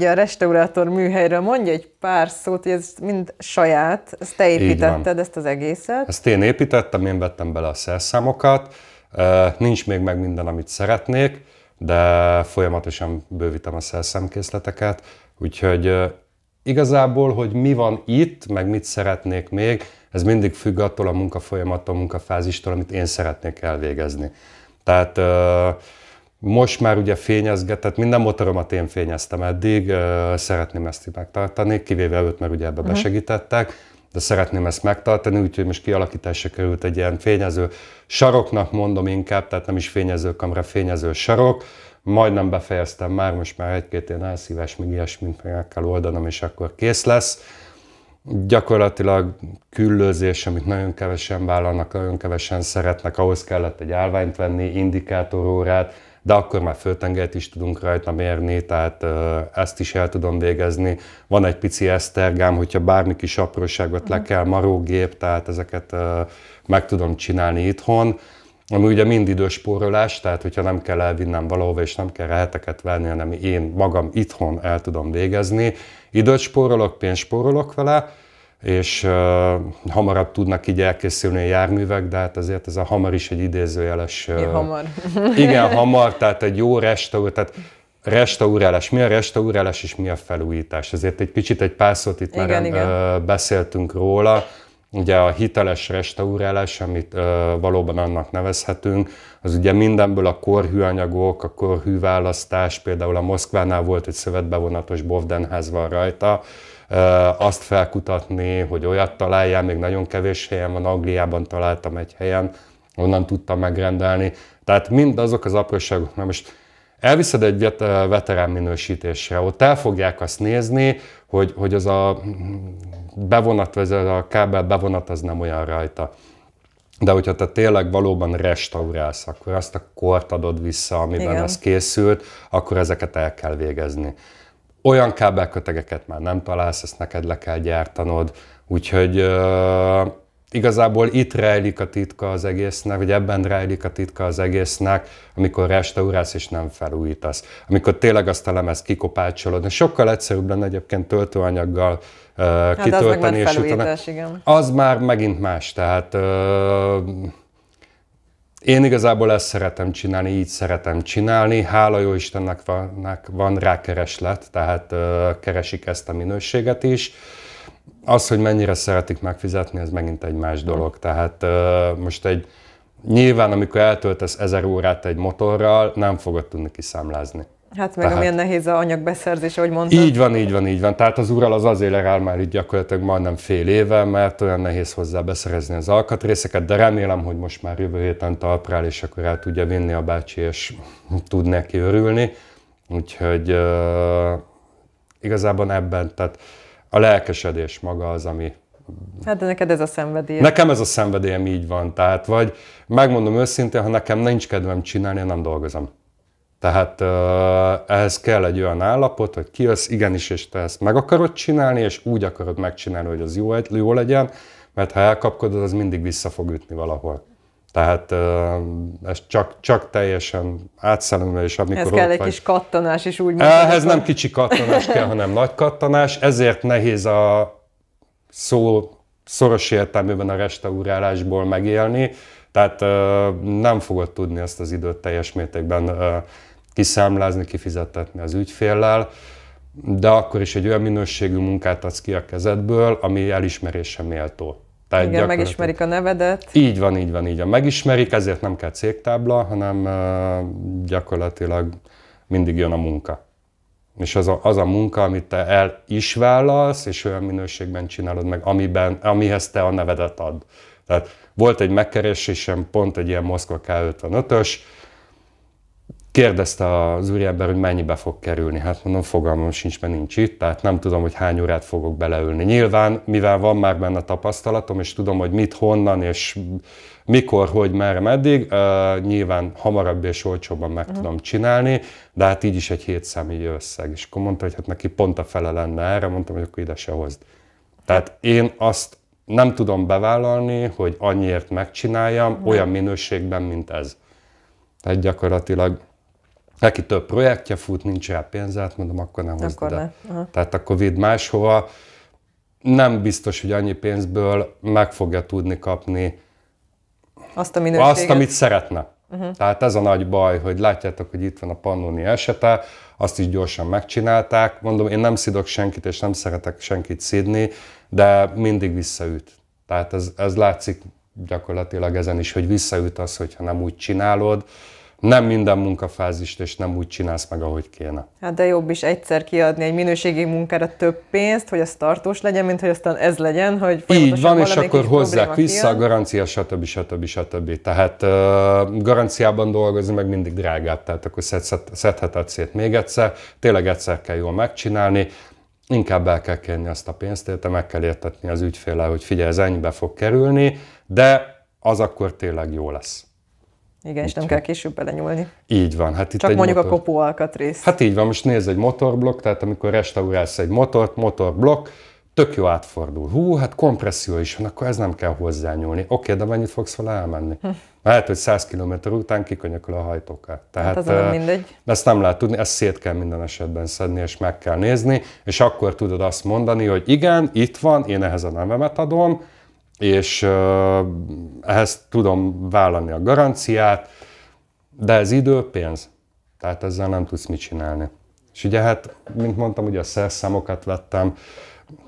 ugye a restaurátor műhelyről mondj egy pár szót, hogy ez mind saját, ezt te építetted, ezt az egészet. Ezt én építettem, én vettem bele a szerszámokat, nincs még meg minden, amit szeretnék, de folyamatosan bővítem a szerszámkészleteket, úgyhogy igazából, hogy mi van itt, meg mit szeretnék még, ez mindig függ attól a munkafolyamattól, a munkafázistól, amit én szeretnék elvégezni. Tehát most már ugye fényezgetett, minden motoromat én fényeztem eddig, szeretném ezt így megtartani, kivéve előtt, mert ugye ebbe uh-huh. besegítettek, de szeretném ezt megtartani, úgyhogy most kialakításra került egy ilyen fényező saroknak mondom inkább, tehát nem is fényező kamera, fényező sarok, majdnem befejeztem már, most már egy-két ilyen elszíves, még ilyesmit meg kell oldanom, és akkor kész lesz. Gyakorlatilag küllőzés, amit nagyon kevesen vállalnak, nagyon kevesen szeretnek, ahhoz kellett egy állványt venni, indikátorórát, de akkor már föltengert is tudunk rajta mérni, tehát ezt is el tudom végezni. Van egy pici esztergám, hogyha bármi kis apróságot le mhm. kell, marógép, tehát ezeket meg tudom csinálni itthon. Ami ugye mind időspórolás, tehát hogyha nem kell elvinnem valahova, és nem kell reheteket venni, hanem én magam itthon el tudom végezni. Időt spórolok, pénzt spórolok vele, és uh, hamarabb tudnak így elkészülni a járművek, de hát azért ez a hamar is egy idézőjeles... Uh, hamar. igen, hamar, tehát egy jó restaur, tehát restaurálás, mi a restaurálás és mi a felújítás. Ezért egy kicsit egy pár szót itt igen, már igen. beszéltünk róla. Ugye a hiteles restaurálás, amit ö, valóban annak nevezhetünk, az ugye mindenből a korhűanyagok, a korhűválasztás, például a Moszkvánál volt egy szövetbevonatos Bovdenház van rajta, azt felkutatni, hogy olyat találjál, még nagyon kevés helyen van, Angliában találtam egy helyen, onnan tudtam megrendelni. Tehát mind azok az apróságok, mert most elviszed egy veterán minősítésre, ott el fogják azt nézni, hogy, hogy az a bevonat, ez a kábel bevonat az nem olyan rajta. De hogyha te tényleg valóban restaurálsz, akkor azt a kort adod vissza, amiben Igen. az készült, akkor ezeket el kell végezni olyan kábelkötegeket már nem találsz, ezt neked le kell gyártanod, úgyhogy uh, igazából itt rejlik a titka az egésznek, vagy ebben rejlik a titka az egésznek, amikor restaurálsz és nem felújítasz. Amikor tényleg azt a lemez kikopácsolod. Sokkal egyszerűbb lenne egyébként töltőanyaggal uh, hát kitölteni. Hát az és utána, igen. Az már megint más, tehát uh, én igazából ezt szeretem csinálni, így szeretem csinálni. Hála jó Istennek van, van rá kereslet, tehát keresik ezt a minőséget is. Az, hogy mennyire szeretik megfizetni, ez megint egy más dolog. Tehát most egy nyilván, amikor eltöltesz ezer órát egy motorral, nem fogod tudni kiszámlázni. Hát meg Tehát, amilyen nehéz a anyagbeszerzés, ahogy mondtad. Így van, így van, így van. Tehát az úrral az azért legalább már itt gyakorlatilag majdnem fél éve, mert olyan nehéz hozzá beszerezni az alkatrészeket, de remélem, hogy most már jövő héten talprál, és akkor el tudja vinni a bácsi, és tud neki örülni. Úgyhogy uh, igazából ebben, tehát a lelkesedés maga az, ami, Hát de neked ez a szenvedélyem. Nekem ez a szenvedélyem így van. Tehát vagy megmondom őszintén, ha nekem nincs kedvem csinálni, én nem dolgozom. Tehát uh, ehhez kell egy olyan állapot, hogy ki az igenis, és te ezt meg akarod csinálni, és úgy akarod megcsinálni, hogy az jó, jó legyen, mert ha elkapkodod, az mindig vissza fog ütni valahol. Tehát uh, ez csak, csak teljesen átszellemül, és amikor Ez kell egy vagy, kis kattanás, és úgy Ehhez nem kicsi kattanás kell, hanem nagy kattanás, ezért nehéz a szó szoros értelműben a restaurálásból megélni, tehát uh, nem fogod tudni ezt az időt teljes mértékben uh, kiszámlázni, kifizetetni az ügyféllel, de akkor is egy olyan minőségű munkát adsz ki a kezedből, ami elismerése méltó. Tehát Igen, gyakorlatilag... megismerik a nevedet. Így van, így van, így van. Megismerik, ezért nem kell cégtábla, hanem gyakorlatilag mindig jön a munka. És az a, az a munka, amit te el is vállalsz, és olyan minőségben csinálod meg, amiben, amihez te a nevedet ad. Tehát volt egy megkeresésem, pont egy ilyen Moszkva K55-ös, Kérdezte az úriember, hogy mennyibe fog kerülni. Hát mondom, fogalmam sincs, mert nincs itt, tehát nem tudom, hogy hány órát fogok beleülni. Nyilván, mivel van már benne tapasztalatom, és tudom, hogy mit, honnan, és mikor, hogy, merre, meddig, uh, nyilván hamarabb és olcsóbban meg uh-huh. tudom csinálni, de hát így is egy hét személyi összeg. És akkor mondta, hogy hát neki pont a fele lenne erre, mondtam, hogy akkor ide se hozd. Tehát én azt nem tudom bevállalni, hogy annyiért megcsináljam, uh-huh. olyan minőségben, mint ez. Tehát gyakorlatilag Neki több projektje fut, nincs rá pénzát, mondom, akkor nem hozd akkor ide. Ne. Tehát akkor vidd máshova. Nem biztos, hogy annyi pénzből meg fogja tudni kapni azt, a minőséget. azt amit szeretne. Uh-huh. Tehát ez a nagy baj, hogy látjátok, hogy itt van a Pannoni esete, azt is gyorsan megcsinálták. Mondom, én nem szidok senkit, és nem szeretek senkit szidni, de mindig visszaüt. Tehát ez, ez látszik gyakorlatilag ezen is, hogy visszaüt az, hogyha nem úgy csinálod nem minden munkafázist, és nem úgy csinálsz meg, ahogy kéne. Hát de jobb is egyszer kiadni egy minőségi munkára több pénzt, hogy az tartós legyen, mint hogy aztán ez legyen, hogy Így van, és akkor hozzák vissza a garancia, stb. stb. stb. Tehát uh, garanciában dolgozni meg mindig drágább, tehát akkor szed, szed, szedheted szét még egyszer, tényleg egyszer kell jól megcsinálni, inkább el kell kérni azt a pénzt, érte meg kell értetni az ügyféle, hogy figyelj, ez ennyibe fog kerülni, de az akkor tényleg jó lesz. Igen, és nem kell később belenyúlni. Így van. Hát itt Csak egy mondjuk motor... a kopó alkatrész. Hát így van, most nézd egy motorblokk, tehát amikor restaurálsz egy motort, motorblokk, tök jó átfordul. Hú, hát kompresszió is van, akkor ez nem kell hozzányúlni. Oké, de mennyit fogsz vele elmenni? Hm. Lehet, hogy 100 km után kikönyököl a hajtókát. Tehát hát az nem mindegy. Ezt nem lehet tudni, ezt szét kell minden esetben szedni, és meg kell nézni, és akkor tudod azt mondani, hogy igen, itt van, én ehhez a nevemet adom, és ehhez tudom vállalni a garanciát, de ez idő, pénz. Tehát ezzel nem tudsz mit csinálni. És ugye hát, mint mondtam, ugye a szerszámokat vettem.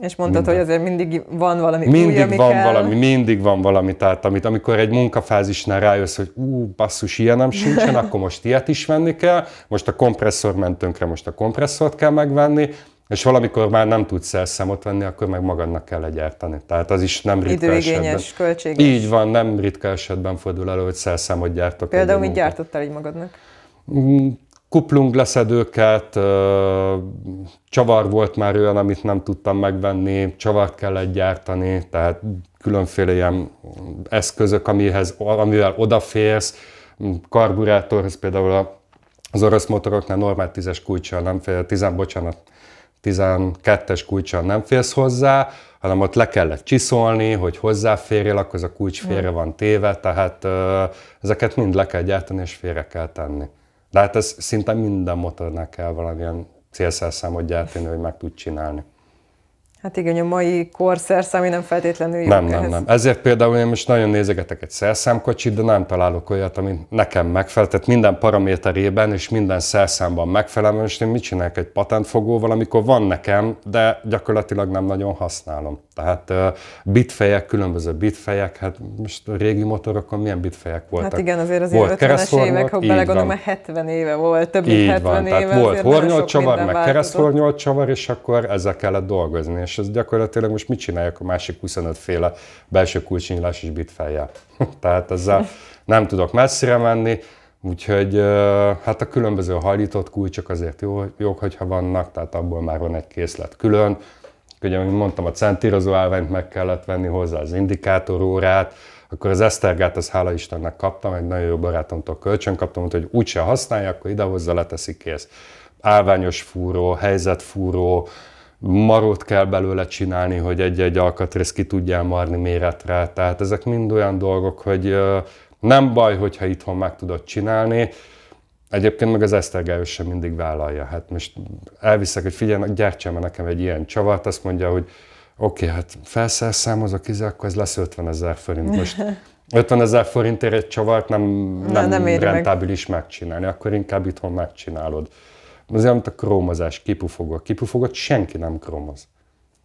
És mondtad, minden. hogy azért mindig van valami Mindig új, van kell. valami, mindig van valami. Tehát amit, amikor egy munkafázisnál rájössz, hogy ú, basszus, ilyen nem sincsen, akkor most ilyet is venni kell, most a kompresszor mentőnkre most a kompresszort kell megvenni, és valamikor már nem tudsz elszámot venni, akkor meg magadnak kell legyártani. Tehát az is nem ritka Időigényes, esetben. költség. Így van, nem ritka esetben fordul elő, hogy szerszámot gyártok. Például mit gyártottál így magadnak? Mm, kuplung leszedőket, csavar volt már olyan, amit nem tudtam megvenni, csavart kellett gyártani, tehát különféle ilyen eszközök, amihez, amivel odaférsz, mm, karburátorhoz például az orosz motoroknál normál tízes kulcsal nem fél, tizen, bocsánat, 12-es kulcsal nem férsz hozzá, hanem ott le kellett csiszolni, hogy hozzáférjél, akkor az a kulcs félre hmm. van téve, tehát ezeket mind le kell gyártani és félre kell tenni. De hát ez szinte minden motornak kell valamilyen célszerszámot gyártani, hogy meg tud csinálni. Hát igen, a mai kor szerszámi nem feltétlenül jó. Nem, nem, ehhez. nem. Ezért például én most nagyon nézegetek egy szerszámkocsit, de nem találok olyat, ami nekem megfelel. Tehát minden paraméterében és minden szerszámban megfelel. Most én mit csinálok egy patentfogóval, amikor van nekem, de gyakorlatilag nem nagyon használom. Tehát uh, bitfejek, különböző bitfejek, hát most a régi motorokon milyen bitfejek voltak? Hát igen, azért az volt 50-es évek, ha belegondolom, 70 éve volt, több mint 70 van. éve. Tehát volt hornyolcsavar, meg csavar és akkor ezzel kellett dolgozni. És az ez gyakorlatilag most mit csinálják a másik 25 féle belső kulcsnyílás és bit Tehát ezzel nem tudok messzire menni, úgyhogy hát a különböző hajlított kulcsok azért jó, jók, hogyha vannak, tehát abból már van egy készlet külön. Ugye, mint mondtam, a centírozó állványt meg kellett venni hozzá, az indikátorórát, akkor az esztergát, az hála Istennek kaptam, egy nagyon jó barátomtól kölcsön kaptam, mondta, hogy úgyse használja, akkor hozzá leteszik kész. Álványos fúró, helyzetfúró, marót kell belőle csinálni, hogy egy-egy alkatrész ki tudjál marni méretre. Tehát ezek mind olyan dolgok, hogy nem baj, hogyha itthon meg tudod csinálni, Egyébként meg az esztergályos sem mindig vállalja. Hát most elviszek, hogy figyelj, gyártsál már nekem egy ilyen csavart, azt mondja, hogy oké, okay, hát felszerszámozok, izé, akkor ez lesz 50 ezer forint. Most 50 ezer forintért egy csavart nem, nem, Na, nem rentábilis meg. megcsinálni, akkor inkább itthon megcsinálod. Az olyan, mint a krómozás, kipufogva. Kipufogat senki nem krómoz.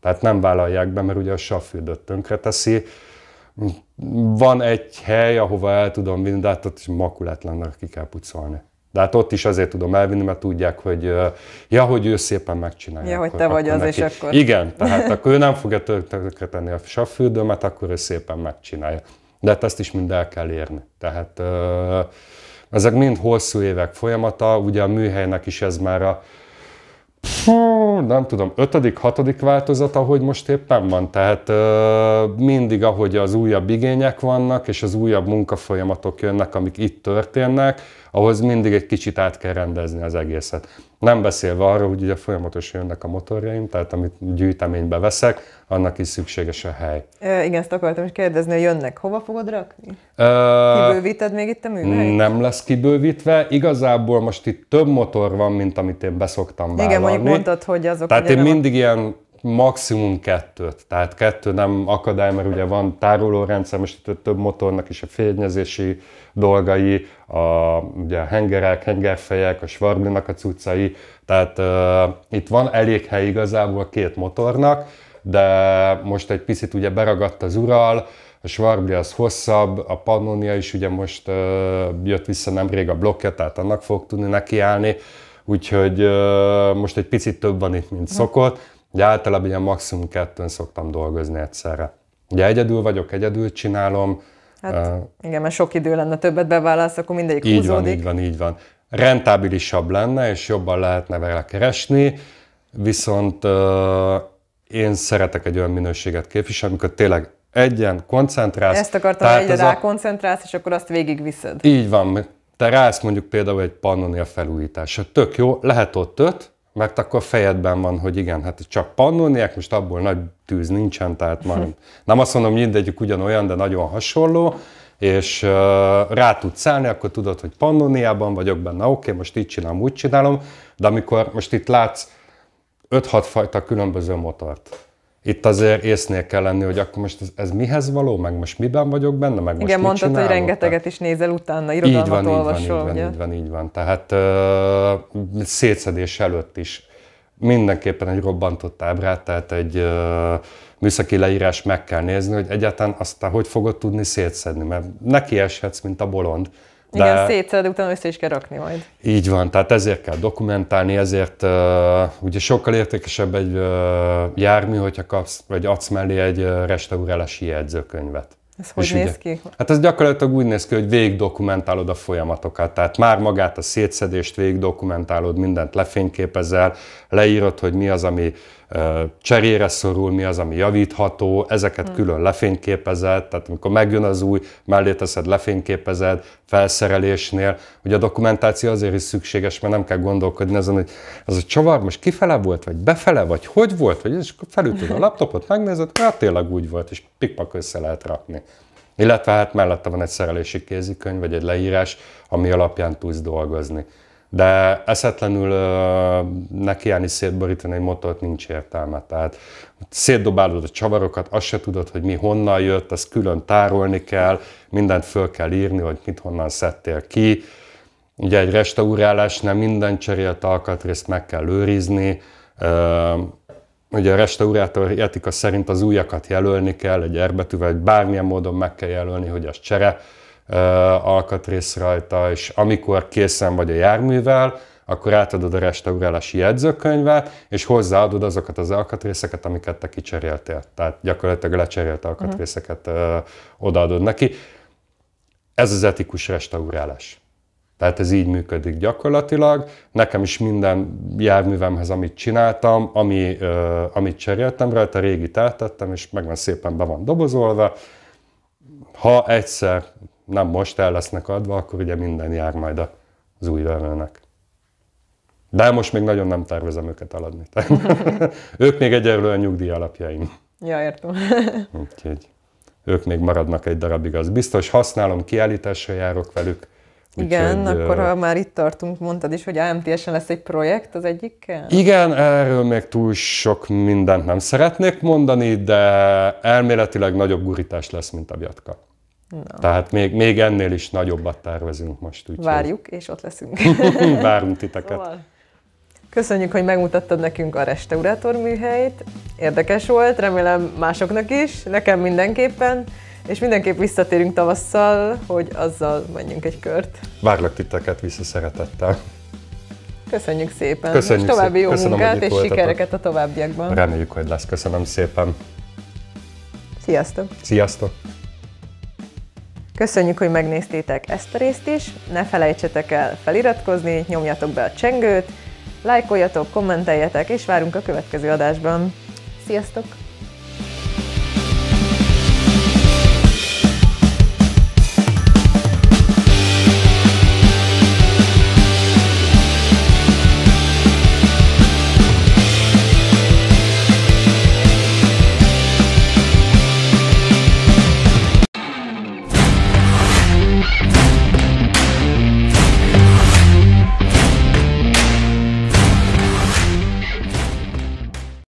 Tehát nem vállalják be, mert ugye a savfürdőt tönkre teszi. Van egy hely, ahova el tudom vinni, de hát ott is makulátlannak ki kell pucolni. De hát ott is azért tudom elvinni, mert tudják, hogy ja, hogy ő szépen megcsinálja. Ja, hogy te vagy az, neki. és akkor... Igen, tehát akkor ő nem fogja tönkretenni a mert akkor ő szépen megcsinálja. De hát ezt is mind el kell érni. Tehát ezek mind hosszú évek folyamata, ugye a műhelynek is ez már a nem tudom, ötödik, hatodik változata, hogy most éppen van. Tehát ö, mindig, ahogy az újabb igények vannak, és az újabb munkafolyamatok jönnek, amik itt történnek, ahhoz mindig egy kicsit át kell rendezni az egészet. Nem beszélve arról, hogy ugye folyamatosan jönnek a motorjaim, tehát amit gyűjteménybe veszek, annak is szükséges a hely. E, igen, ezt akartam is kérdezni, hogy jönnek, hova fogod rakni? E, Kibővíted még itt a műhelyt? Nem lesz kibővítve, igazából most itt több motor van, mint amit én beszoktam vállalni. Igen, mondjuk mondtad, hogy azok... Tehát én mindig ilyen maximum kettőt. Tehát kettő nem akadály, mert ugye van tárolórendszer, most itt több motornak is a fényezési dolgai, a, ugye a hengerek, hengerfejek, a svarblinak a cuccai, tehát uh, itt van elég hely igazából két motornak, de most egy picit ugye beragadt az ural, a Schwarbli az hosszabb, a Pannonia is ugye most uh, jött vissza nemrég a blokkja, tehát annak fog tudni nekiállni, úgyhogy uh, most egy picit több van itt, mint hm. szokott, Ugye általában ilyen maximum kettőn szoktam dolgozni egyszerre. Ugye egyedül vagyok, egyedül csinálom. Hát uh, igen, mert sok idő lenne, többet beválasz, akkor mindegyik így húzódik. van, így van, így van. Rentábilisabb lenne, és jobban lehetne vele keresni, viszont uh, én szeretek egy olyan minőséget képviselni, amikor tényleg egyen koncentrálsz. Ezt akartam, hogy egyre koncentrálsz, és akkor azt viszed. Így van. Te rász mondjuk például egy Pannonia felújítása. Tök jó, lehet ott öt, mert akkor fejedben van, hogy igen, hát csak pannoniák, most abból nagy tűz nincsen, tehát már nem azt mondom, mindegyik ugyanolyan, de nagyon hasonló, és uh, rá tudsz állni, akkor tudod, hogy pannoniában vagyok benne, oké, okay, most így csinálom, úgy csinálom, de amikor most itt látsz 5-6 fajta különböző motort, itt azért észnél kell lenni, hogy akkor most ez, ez mihez való, meg most miben vagyok benne, meg most Igen, mit mondtad, csinálok, hogy rengeteget tehát... is nézel utána, irodalmat így van, olvasol, így van, ugye? Így van, így van, Tehát uh, szétszedés előtt is mindenképpen egy robbantott ábrát, tehát egy uh, műszaki leírás meg kell nézni, hogy egyáltalán azt, hogy fogod tudni szétszedni, mert neki eshetsz, mint a bolond, de Igen, szétszed, de utána össze is kell rakni majd. Így van, tehát ezért kell dokumentálni, ezért uh, ugye sokkal értékesebb egy uh, jármű, hogyha kapsz, vagy adsz mellé egy uh, restaurálási jegyzőkönyvet. Ez hogy És néz ki? Hát ez gyakorlatilag úgy néz ki, hogy dokumentálod a folyamatokat. Tehát már magát a szétszedést dokumentálod, mindent lefényképezel, leírod, hogy mi az, ami cserére szorul, mi az, ami javítható, ezeket hmm. külön lefényképezed, tehát amikor megjön az új, mellé teszed, lefényképezed, felszerelésnél, hogy a dokumentáció azért is szükséges, mert nem kell gondolkodni azon, hogy az a csavar most kifele volt, vagy befele, vagy hogy volt, vagy és akkor felütöd a laptopot, megnézed, hát tényleg úgy volt, és pikpak össze lehet rakni. Illetve hát mellette van egy szerelési kézikönyv, vagy egy leírás, ami alapján tudsz dolgozni. De eszetlenül nekiállni szétborítani egy motort nincs értelme. Tehát szétdobálod a csavarokat, azt se tudod, hogy mi honnan jött, ezt külön tárolni kell, mindent föl kell írni, hogy mit honnan szedtél ki. Ugye egy restaurálásnál minden cserélt alkatrészt meg kell őrizni, Ugye a restaurátor etika szerint az újakat jelölni kell, egy erbetűvel, bármilyen módon meg kell jelölni, hogy az csere alkatrész rajta, és amikor készen vagy a járművel, akkor átadod a restaurálási jegyzőkönyvet, és hozzáadod azokat az alkatrészeket, amiket te kicseréltél. Tehát gyakorlatilag lecserélt mhm. alkatrészeket ö, odaadod neki. Ez az etikus restaurálás. Tehát ez így működik gyakorlatilag. Nekem is minden járművemhez, amit csináltam, ami, uh, amit cseréltem rajta, régi eltettem, és megvan szépen be van dobozolva. Ha egyszer nem most el lesznek adva, akkor ugye minden jár majd az új vevőnek. De most még nagyon nem tervezem őket eladni. ők még egyelőre nyugdíj alapjaim. Ja, értem. Úgyhogy ők még maradnak egy darabig, az biztos. Használom, kiállításra járok velük. Igen, Úgyhogy, akkor ha már itt tartunk, mondtad is, hogy AMTS-en lesz egy projekt az egyikkel? Igen, erről még túl sok mindent nem szeretnék mondani, de elméletileg nagyobb gurítás lesz, mint a Bjatka. Na. Tehát még, még ennél is nagyobbat tervezünk most. Úgy Várjuk, és ott leszünk. Várunk titeket. Szóval. Köszönjük, hogy megmutattad nekünk a restaurátor műhelyt. Érdekes volt, remélem másoknak is, nekem mindenképpen. És mindenképp visszatérünk tavasszal, hogy azzal menjünk egy kört. Várlak titeket vissza szeretettel. Köszönjük szépen. Köszönjük és további szépen. jó Köszönöm, munkát és voltatok. sikereket a továbbiakban. Reméljük, hogy lesz. Köszönöm szépen. Sziasztok. Sziasztok. Köszönjük, hogy megnéztétek ezt a részt is, ne felejtsetek el feliratkozni, nyomjatok be a csengőt, lájkoljatok, kommenteljetek, és várunk a következő adásban. Sziasztok!